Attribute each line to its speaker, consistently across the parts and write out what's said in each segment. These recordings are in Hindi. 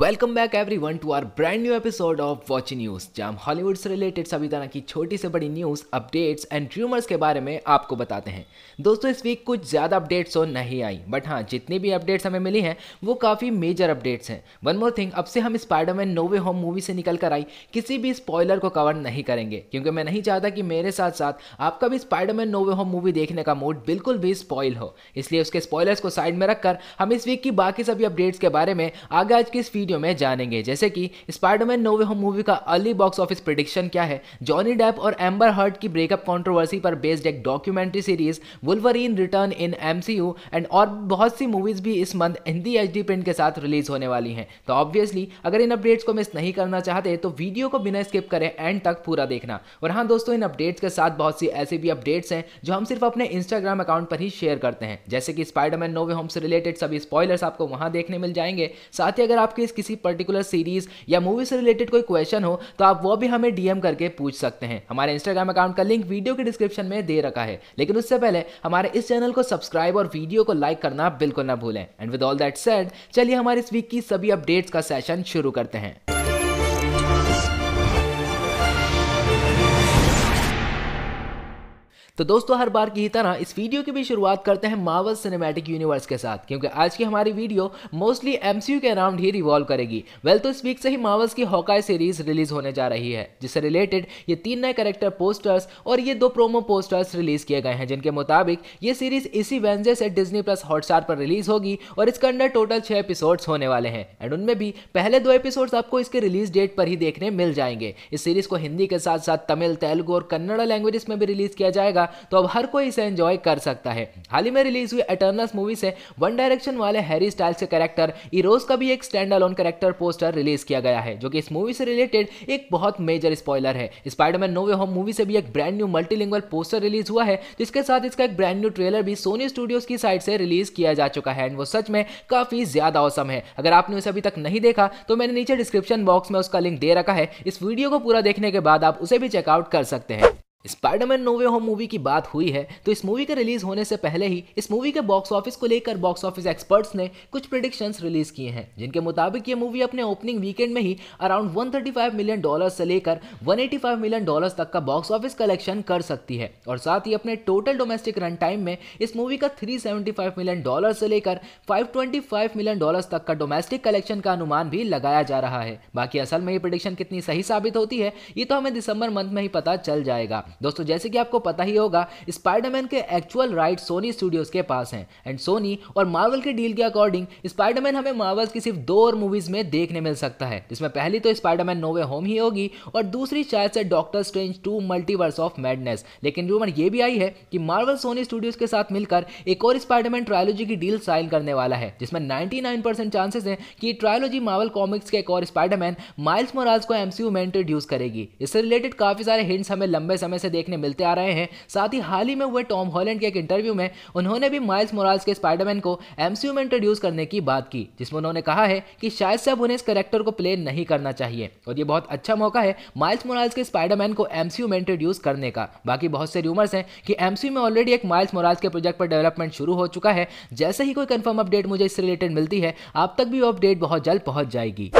Speaker 1: welcome back everyone to our brand new episode of watch news जहाँ हम हॉलीवुड से रिलेटेड सभी तरह की छोटी से बड़ी न्यूज़ अपडेट्स एंड रूमर्स के बारे में आपको बताते हैं दोस्तों इस वीक कुछ ज़्यादा अपडेट्स तो नहीं आई बट हाँ जितनी भी अपडेट्स हमें मिली हैं वो काफ़ी मेजर अपडेट्स हैं वन मोर थिंग अब से हम स्पाइडरमैन नोवे होम मूवी से निकल कर आई किसी भी स्पॉयलर को कवर नहीं करेंगे क्योंकि मैं नहीं चाहता कि मेरे साथ साथ आपका भी स्पाइडरमैन नोवे होम मूवी देखने का मूड बिल्कुल भी स्पॉयल हो इसलिए उसके स्पॉयलर्स को साइड में रखकर हम इस वीक की बाकी सभी अपडेट्स के बारे में आगे आज की इस वीडियो में जानेंगे जैसे कि स्पाइडरमैन नोवे होम मूवी का अर्ली बॉक्स ऑफिस प्रिडिक्शन क्या है जॉनी डेप और एम्बर हर्ट की ब्रेकअप कॉन्ट्रोवर्सी पर बेस्ड एक documentary series Wolverine return in M and और बहुत सी मूवीज भी इस मंथ हिंदी एच प्रिंट के साथ रिलीज होने वाली हैं तो ऑब्वियसली अगर इन अपडेट्स को मिस नहीं करना चाहते तो वीडियो को बिना स्किप करें एंड तक पूरा देखना और हाँ दोस्तों इन अपडेट्स के साथ बहुत सी ऐसे भी अपडेट्स हैं जो हम सिर्फ अपने इंस्टाग्राम अकाउंट पर ही शेयर करते हैं जैसे कि स्पाइडरमैन नोवे होम से रिलेटेड सभी स्पॉयलर्स आपको वहां देखने मिल जाएंगे साथ ही अगर आपके इस किसी पर्टिकुलर सीरीज या मूवी से रिलेटेड कोई क्वेश्चन हो तो आप वो भी हमें डीएम करके पूछ सकते हैं हमारे इंस्टाग्राम अकाउंट का लिंक वीडियो के डिस्क्रिप्शन में दे रखा है लेकिन उससे पहले हमारे इस चैनल को सब्सक्राइब और वीडियो को लाइक करना बिल्कुल ना भूलें and with all that said चलिए हमारे इस वीक की सभी अपडेट्स का सेशन शुरू करते हैं तो दोस्तों हर बार की ही तरह इस वीडियो की भी शुरुआत करते हैं मावल सिनेमैटिक यूनिवर्स के साथ क्योंकि आज की हमारी वीडियो मोस्टली एमसीयू के अराउंड ही रिवॉल्व करेगी वेल तो इस वीक से ही मावल्स की हॉकाई सीरीज रिलीज होने जा रही है जिससे रिलेटेड ये तीन नए करेक्टर पोस्टर्स और ये दो प्रोमो पोस्टर्स रिलीज किए गए हैं जिनके मुताबिक ये सीरीज इसी वेंजे से डिजनी प्लस हॉटस्टार पर रिलीज होगी और इसके अंडर टोटल छह एपिसोड्स होने वाले हैं एंड उनमें भी पहले दो एपिसोड आपको इसके रिलीज डेट पर ही देखने मिल जाएंगे इस सीरीज को हिंदी के साथ साथ तमिल तेलुगु और कन्नड़ा लैंग्वेज में भी रिलीज किया जाएगा था तो अब हर कोई इसे एंजॉय कर सकता है हाल ही में रिलीज हुई एटर्नल्स मूवी से वन डायरेक्शन वाले हैरी स्टाइल्स के कैरेक्टर इरोज का भी एक stand alone character poster release किया गया है जो कि इस मूवी से रिलेटेड एक बहुत मेजर स्पॉयलर है स्पाइडरमैन नोवे होम मूवी से भी एक brand new multilingual poster release हुआ है जिसके साथ इसका एक ब्रांड न्यू ट्रेलर भी सोनी स्टूडियोज की साइड से रिलीज किया जा चुका है एंड वो सच में काफी ज्यादा औसम है अगर आपने उसे अभी तक नहीं देखा तो मैंने नीचे डिस्क्रिप्शन बॉक्स में उसका लिंक दे रखा है इस वीडियो को पूरा देखने के बाद आप उसे भी चेकआउट कर सकते हैं स्पाइडरमैन नोवे होम मूवी की बात हुई है तो इस मूवी के रिलीज होने से पहले ही इस मूवी के बॉक्स ऑफिस को लेकर बॉक्स ऑफिस एक्सपर्ट्स ने कुछ प्रिडिक्शंस रिलीज किए हैं जिनके मुताबिक ये मूवी अपने ओपनिंग वीकेंड में ही अराउंड 135 मिलियन डॉलर से लेकर 185 मिलियन डॉलर तक का बॉक्स ऑफिस कलेक्शन कर सकती है और साथ ही अपने टोटल डोमेस्टिक रन टाइम में इस मूवी का थ्री मिलियन डॉलर से लेकर फाइव मिलियन डॉलर तक का डोमेस्टिक कलेक्शन का अनुमान भी लगाया जा रहा है बाकी असल में ये प्रिडिक्शन कितनी सही साबित होती है ये तो हमें दिसंबर मंथ में ही पता चल जाएगा दोस्तों जैसे कि आपको पता ही होगा स्पाइडरमैन के एक्चुअल राइट सोनी स्टूडियोज के पास हैं एंड सोनी और मार्वल के डील के अकॉर्डिंग स्पाइडरमैन हमें मार्वल्स की सिर्फ दो और मूवीज में देखने मिल सकता है जिसमें पहली तो स्पाइडरमैन नोवे होम ही होगी और दूसरी शायद से Doctor Strange two Multiverse of Madness लेकिन रूमर ये भी आई है कि मार्वल सोनी स्टूडियोज के साथ मिलकर एक और स्पाइडरमैन ट्रायोलॉजी की डील साइन करने वाला है जिसमें नाइनटी चांसेस है कि ट्रायोलॉजी मार्वल कॉमिक्स के एक और स्पाइडरमैन माइल्स मोराल्स को एमसीयू में इंट्रोड्यूस करेगी इससे रिलेटेड काफी सारे हिंट्स हमें लंबे समय से से देखने मिलते आ रहे हैं साथ ही हाल ही में हुए टॉम हॉलैंड के एक इंटरव्यू में उन्होंने भी माइल्स मोराल्स के स्पाइडरमैन को एमसीयू में इंट्रोड्यूस करने की बात की जिसमें उन्होंने कहा है कि शायद से अब उन्हें इस करेक्टर को प्ले नहीं करना चाहिए और ये बहुत अच्छा मौका है माइल्स मोराल्स के स्पाइडरमैन को एमसीयू में इंट्रोड्यूस करने का बाकी बहुत से रूमर्स हैं कि एमसीयू में ऑलरेडी एक माइल्स मोराल्स के प्रोजेक्ट पर डेवलपमेंट शुरू हो चुका है जैसे ही कोई कंफर्म अपडेट मुझे इससे रिलेटेड मिलती है आप तक भी अपडेट बहुत जल्द पहुंच जाएगी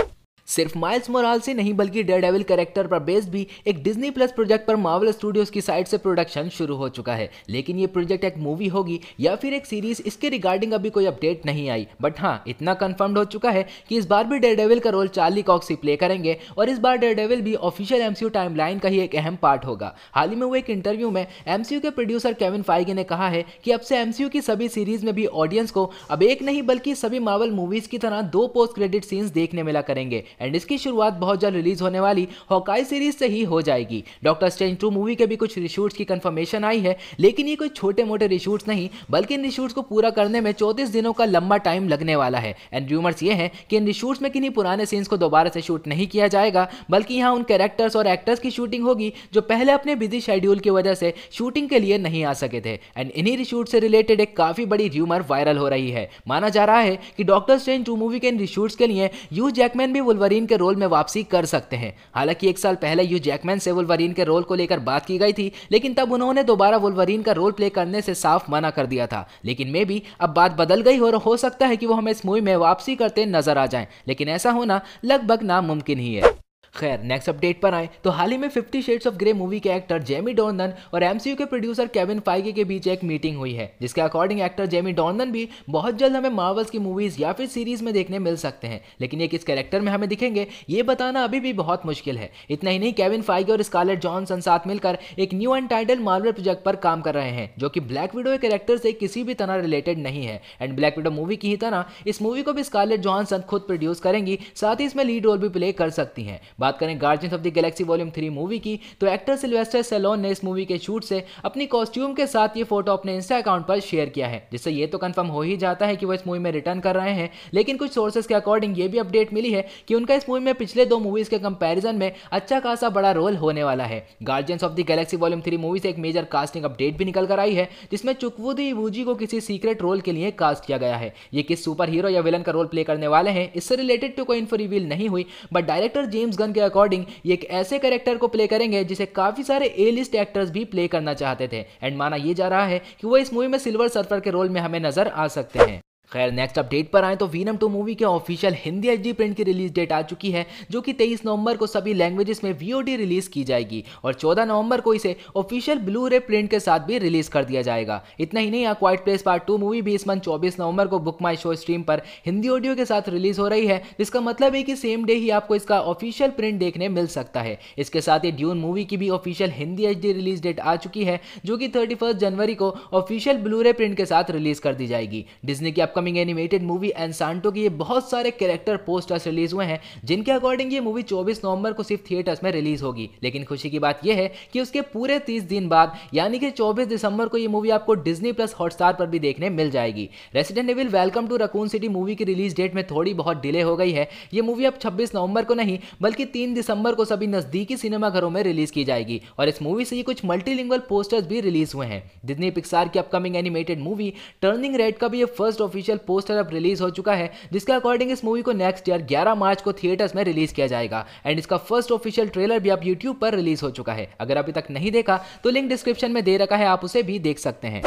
Speaker 1: सिर्फ माइल्स मोराल से नहीं बल्कि डेड एविल कैरेक्टर पर बेस्ड भी एक डिज्नी प्लस प्रोजेक्ट पर मावल स्टूडियोज की साइड से प्रोडक्शन शुरू हो चुका है लेकिन ये प्रोजेक्ट एक मूवी होगी या फिर एक सीरीज इसके रिगार्डिंग अभी कोई अपडेट नहीं आई बट हाँ इतना कन्फर्म्ड हो चुका है कि इस बार भी डेड एविल का रोल चार्ली कॉक्स ही प्ले करेंगे और इस बार डेड एविल भी ऑफिशियल एमसीयू टाइमलाइन का ही एक अहम पार्ट होगा हाल ही में वो एक इंटरव्यू में एमसीयू के प्रोड्यूसर केविन फाइगे ने कहा है कि अब से एमसीयू की सभी सीरीज में भी ऑडियंस को अब एक नहीं बल्कि सभी मावल मूवीज की तरह दो पोस्ट क्रेडिट सीन्स देखने मिला करेंगे एंड इसकी शुरुआत बहुत जल्द रिलीज होने वाली हॉकाई सीरीज से ही हो जाएगी डॉक्टर स्ट्रेंज टू मूवी के भी कुछ रिशूट्स की कंफर्मेशन आई है लेकिन ये कोई छोटे मोटे रिशूट्स नहीं बल्कि इन रिशूट्स को पूरा करने में चौतीस दिनों का लंबा टाइम लगने वाला है एंड रूमर्स ये हैं कि इन रिशूट्स में किन्हीं पुराने सीन्स को दोबारा से शूट नहीं किया जाएगा बल्कि यहाँ उन कैरेक्टर्स और एक्टर्स की शूटिंग होगी जो पहले अपने बिजी शेड्यूल की वजह से शूटिंग के लिए नहीं आ सके थे एंड इन्हीं रिशूट से रिलेटेड एक काफ़ी बड़ी र्यूमर वायरल हो रही है माना जा रहा है कि डॉक्टर स्ट्रेंज टू मूवी के इन रिशूट्स के लिए यू जैकमैन भी वुलवर वरीन के रोल में वापसी कर सकते हैं हालांकि एक साल पहले यू जैकमैन से वुलवरीन के रोल को लेकर बात की गई थी लेकिन तब उन्होंने दोबारा वुलवरीन का रोल प्ले करने से साफ मना कर दिया था लेकिन मे भी अब बात बदल गई और हो सकता है कि वो हमें इस मूवी में वापसी करते नजर आ जाए लेकिन ऐसा होना लगभग नामुमकिन ही है खैर नेक्स्ट अपडेट पर आए तो हाल ही में Fifty Shades of Grey movie के एक्टर जेमी डॉर्नन और एमसीयू के प्रोड्यूसर केविन फाइगे के बीच एक मीटिंग हुई है जिसके अकॉर्डिंग एक्टर जेमी डॉर्नन भी बहुत जल्द हमें मार्वल्स की मूवीज या फिर सीरीज में देखने मिल सकते हैं लेकिन ये किस कैरेक्टर में हमें दिखेंगे ये बताना अभी भी बहुत मुश्किल है इतना ही नहीं केविन फाइगे और स्कॉलेट जॉनसन साथ मिलकर एक new untitled Marvel project पर काम कर रहे हैं जो कि ब्लैक विडो के कैरेक्टर से किसी भी तरह रिलेटेड नहीं है एंड ब्लैक विडो मूवी की ही तरह इस मूवी को भी स्कॉलेट जॉनसन खुद प्रोड्यूस करेंगी साथ ही इसमें लीड रोल भी प्ले कर सकती है बात करें Guardians of the Galaxy Volume Three movie की तो एक्टर सिल्वेस्टर सेलोन ने इस मूवी के शूट से अपनी कॉस्ट्यूम के साथ ये फोटो अपने इंस्टा अकाउंट पर शेयर किया है जिससे ये तो कंफर्म हो ही जाता है कि वो इस मूवी में रिटर्न कर रहे हैं लेकिन कुछ सोर्सेज के अकॉर्डिंग ये भी अपडेट मिली है कि उनका इस मूवी में पिछले दो मूवीज के कंपेरिजन में अच्छा खासा बड़ा रोल होने वाला है Guardians of the Galaxy Volume Three movie से एक मेजर कास्टिंग अपडेट भी निकल कर आई है जिसमें चुकवुदी वूजी को किसी सीक्रेट रोल के लिए कास्ट किया गया है ये किस सुपर हीरो या विलन का रोल प्ले करने वाले हैं इससे रिलेटेड तो कोई इन्फो रिवील नहीं हुई बट डायरेक्टर जेम्स गन के अकॉर्डिंग ये एक ऐसे कैरेक्टर को प्ले करेंगे जिसे काफी सारे ए लिस्ट एक्टर्स भी प्ले करना चाहते थे एंड माना यह जा रहा है कि वो इस मूवी में सिल्वर सर्फर के रोल में हमें नजर आ सकते हैं खैर नेक्स्ट अपडेट पर आए तो वीनम टू मूवी के ऑफिशियल हिंदी एच प्रिंट की रिलीज डेट आ चुकी है जो कि 23 नवंबर को सभी लैंग्वेजेस में वीओडी रिलीज की जाएगी और 14 नवंबर को इसे ऑफिशियल ब्लू रे प्रिंट के साथ भी रिलीज कर दिया जाएगा इतना ही नहीं Quiet Place part two movie भी इस मंथ चौबीस नवंबर को बुक माई शो स्ट्रीम पर हिंदी ऑडियो के साथ रिलीज हो रही है जिसका मतलब है कि सेम डे ही आपको इसका ऑफिशियल प्रिंट देखने मिल सकता है इसके साथ ही ड्यून मूवी की भी official Hindi H release date आ चुकी है जो कि थर्टी जनवरी को ऑफिशियल ब्लू रे प्रिंट के साथ रिलीज कर दी जाएगी डिजनी की अपकमिंग एनिमेटेड मूवी एनसांटो सांटो के ये बहुत सारे कैरेक्टर पोस्टर्स रिलीज हुए हैं जिनके अकॉर्डिंग ये मूवी 24 नवंबर को सिर्फ थिएटर्स में रिलीज होगी लेकिन खुशी की बात यह है कि उसके पूरे 30 दिन बाद यानी कि 24 दिसंबर को ये मूवी आपको डिज्नी प्लस हॉटस्टार पर भी देखने मिल जाएगी Resident Evil Welcome to Raccoon City movie की रिलीज डेट में थोड़ी बहुत डिले हो गई है ये मूवी अब छब्बीस नवंबर को नहीं बल्कि तीन दिसंबर को सभी नजदीकी सिनेमाघरों में रिलीज की जाएगी और इस मूवी से ये कुछ मल्टीलिंगल पोस्टर्स भी रिलीज हुए हैं डिज्नी पिक्सार की upcoming animated movie Turning Red का भी ये फर्स्ट ऑफिस ऑफिशियल पोस्टर अब रिलीज हो चुका है जिसके अकॉर्डिंग इस मूवी को नेक्स्ट ईयर 11 मार्च को थिएटर्स में रिलीज किया जाएगा एंड इसका फर्स्ट ऑफिशियल ट्रेलर भी अब यूट्यूब पर रिलीज हो चुका है अगर अभी तक नहीं देखा तो लिंक डिस्क्रिप्शन में दे रखा है आप उसे भी देख सकते हैं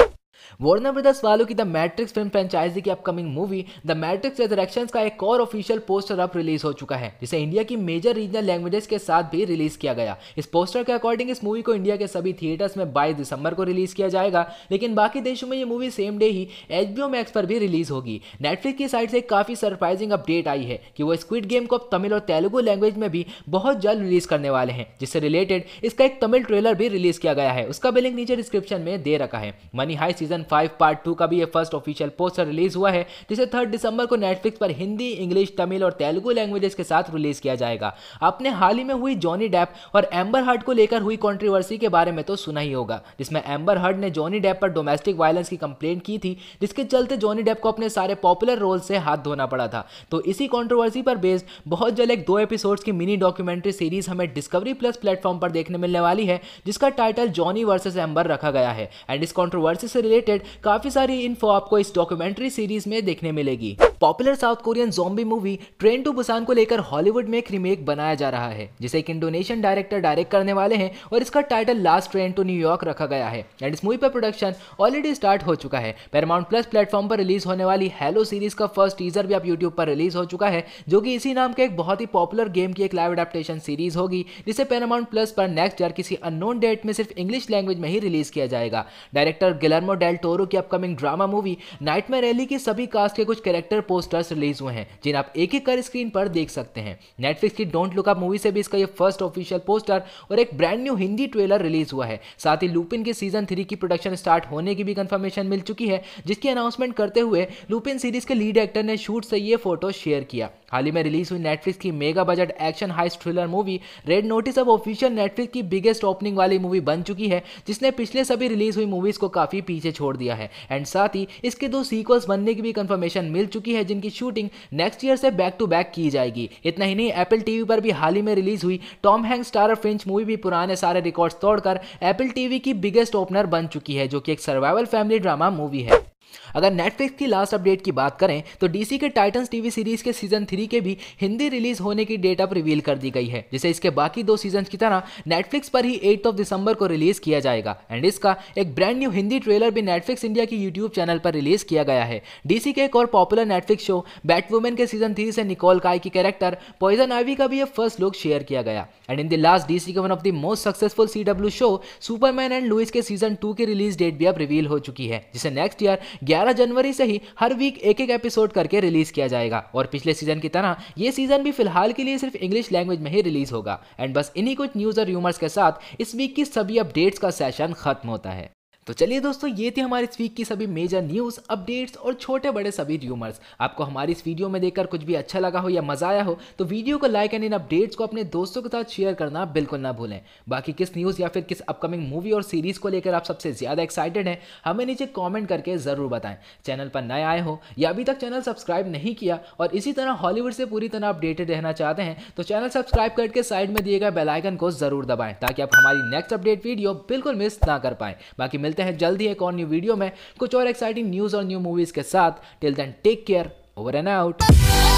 Speaker 1: वार्नर ब्रदर्स वालों की द मैट्रिक्स फिल्म फ्रेंचाइजी की upcoming movie the Matrix Resurrection का एक और ऑफिशियल पोस्टर अब रिलीज हो चुका है जिसे इंडिया की मेजर रीजनल लैंग्वेजेस के साथ भी रिलीज किया गया इस पोस्टर के अकॉर्डिंग इस मूवी को इंडिया के सभी थिएटर्स में बाईस दिसंबर को रिलीज किया जाएगा लेकिन बाकी देशों में ये मूवी सेम डे ही एच बी मैक्स पर भी रिलीज होगी नेटफ्लिक्स की साइड से काफी सरप्राइजिंग अपडेट आई है कि वो स्क्विड गेम को अब तमिल और तेलुगु लैंग्वेज में भी बहुत जल्द रिलीज करने वाले हैं जिससे रिलेटेड इसका एक तमिल ट्रेलर भी रिलीज किया गया है उसका बिलिंग नीचे डिस्क्रिप्शन में दे रखा है मनी हाई सीजन फाइव पार्ट टू का भी ये फर्स्ट ऑफिशियल पोस्टर रिलीज हुआ है जिसे थर्ड दिसंबर को नेटफ्लिक्स पर हिंदी इंग्लिश तमिल और तेलुगु लैंग्वेजेस के साथ रिलीज किया जाएगा अपने हाल ही में हुई जॉनी डैप और एम्बर हर्ड को लेकर हुई कॉन्ट्रोवर्सी के बारे में तो सुना ही होगा जिसमें एम्बर हर्ड ने जॉनी डैप पर डोमेस्टिक वायलेंस की कंप्लेंट की थी जिसके चलते जॉनी डैप को अपने सारे पॉपुलर रोल से हाथ धोना पड़ा था तो इसी कॉन्ट्रोवर्सी पर बेस्ड बहुत जल्द एक दो एपिसोड की मिनी डॉक्यूमेंट्री सीरीज हमें डिस्कवरी प्लस प्लेटफॉर्म पर देखने मिलने वाली है जिसका टाइटल जॉनी वर्सेस एम्बर रखा गया है एंड इस कॉन्ट्रोवर्सी से रिलेटेड रिलेटेड काफी सारी इन्फो आपको इस डॉक्यूमेंट्री सीरीज में देखने मिलेगी popular South Korean zombie movie Train to Busan को लेकर हॉलीवुड में एक रिमेक बनाया जा रहा है जिसे एक इंडोनेशियन डायरेक्टर डायरेक्ट करने वाले हैं और इसका title last train to New York रखा गया है एंड इस मूवी पर प्रोडक्शन ऑलरेडी स्टार्ट हो चुका है पैरामाउंट प्लस प्लेटफॉर्म पर रिलीज होने वाली हेलो सीरीज का फर्स्ट टीजर भी आप यूट्यूब पर रिलीज हो चुका है जो कि इसी नाम के एक बहुत ही पॉपुलर गेम की एक लाइव अडेप्टेशन सीरीज होगी जिसे पैरामाउंट प्लस पर नेक्स्ट ईयर किसी अननोन डेट में सिर्फ इंग्लिश लैंग्वेज में ही रिलीज किया जाएगा director Guillermo de del Toro की upcoming drama movie night Nightmare Alley की सभी कास्ट के कुछ कैरेक्टर पोस्टर्स रिलीज हुए हैं जिन्हें आप एक एक कर स्क्रीन पर देख सकते हैं नेटफ्लिक्स की डोंट लुक अप मूवी से भी इसका यह फर्स्ट ऑफिशियल पोस्टर और एक brand new Hindi trailer release हुआ है साथ ही लुपिन के सीजन थ्री की प्रोडक्शन स्टार्ट होने की भी कंफर्मेशन मिल चुकी है जिसकी अनाउंसमेंट करते हुए लुपिन सीरीज के लीड एक्टर ने शूट से ये फोटो शेयर किया हाल ही में रिलीज हुई नेटफ्लिक्स की mega budget action heist thriller movie Red Notice अब ऑफिशियल नेटफ्लिक्स की बिगेस्ट ओपनिंग वाली मूवी बन चुकी है जिसने पिछले सभी रिलीज हुई मूवीज को काफी पीछे छोड़ दिया है एंड साथ ही इसके दो सीक्वल्स बनने की भी कंफर्मेशन मिल चुकी है जिनकी शूटिंग नेक्स्ट ईयर से बैक टू बैक की जाएगी इतना ही नहीं एप्पल टीवी पर भी हाल ही में रिलीज हुई Tom Hanks starrer Finch movie भी पुराने सारे रिकॉर्ड्स तोड़कर एप्पल टीवी की बिगेस्ट ओपनर बन चुकी है जो कि एक सर्वाइवल फैमिली ड्रामा मूवी है अगर नेटफ्लिक्स की लास्ट अपडेट की बात करें तो डीसी के टाइटन्स टीवी सीरीज के सीजन थ्री के भी हिंदी रिलीज होने की डेट अब रिवील कर दी गई है जिसे इसके बाकी दो सीजन की तरह नेटफ्लिक्स पर ही एट ऑफ दिसंबर को रिलीज किया जाएगा एंड इसका एक ब्रांड न्यू हिंदी ट्रेलर भी नेटफ्लिक्स इंडिया की यूट्यूब चैनल पर रिलीज किया गया है डीसी के एक और पॉपुलर नेटफ्लिक्स शो बैटवुमेन के सीजन थ्री से निकोल काय की कैरेक्टर पॉइजन आईवी का भी यह फर्स्ट लुक शेयर किया गया and in the last DC के one of the most successful CW show Superman and Lois के सीजन टू की रिलीज डेट भी अब रिवील हो चुकी है जिसे नेक्स्ट ईयर ग्यारह जनवरी से ही हर वीक एक एक एपिसोड करके रिलीज किया जाएगा और पिछले सीजन की तरह ये सीजन भी फिलहाल के लिए सिर्फ इंग्लिश लैंग्वेज में ही रिलीज होगा एंड बस इन्हीं कुछ न्यूज और यूमर्स के साथ इस वीक की सभी अपडेट्स का सेशन खत्म होता है तो चलिए दोस्तों ये थी हमारी इस वीक की सभी मेजर न्यूज़ अपडेट्स और छोटे बड़े सभी र्यूमर्स आपको हमारी इस वीडियो में देखकर कुछ भी अच्छा लगा हो या मजा आया हो तो वीडियो को लाइक एंड इन अपडेट्स को अपने दोस्तों के साथ शेयर करना बिल्कुल ना भूलें बाकी किस न्यूज़ या फिर किस अपकमिंग मूवी और सीरीज को लेकर आप सबसे ज़्यादा एक्साइटेड हैं हमें नीचे कॉमेंट करके ज़रूर बताएं चैनल पर नए आए हो या अभी तक चैनल सब्सक्राइब नहीं किया और इसी तरह हॉलीवुड से पूरी तरह अपडेटेड रहना चाहते हैं तो चैनल सब्सक्राइब करके साइड में दिए गए बेलाइकन को ज़रूर दबाएं ताकि आप हमारी नेक्स्ट अपडेट वीडियो बिल्कुल मिस ना कर पाए बाकी मिलते मिलते हैं जल्दी एक और न्यू वीडियो में कुछ और एक्साइटिंग न्यूज़ और न्यू मूवीज़ के साथ till then take care over and out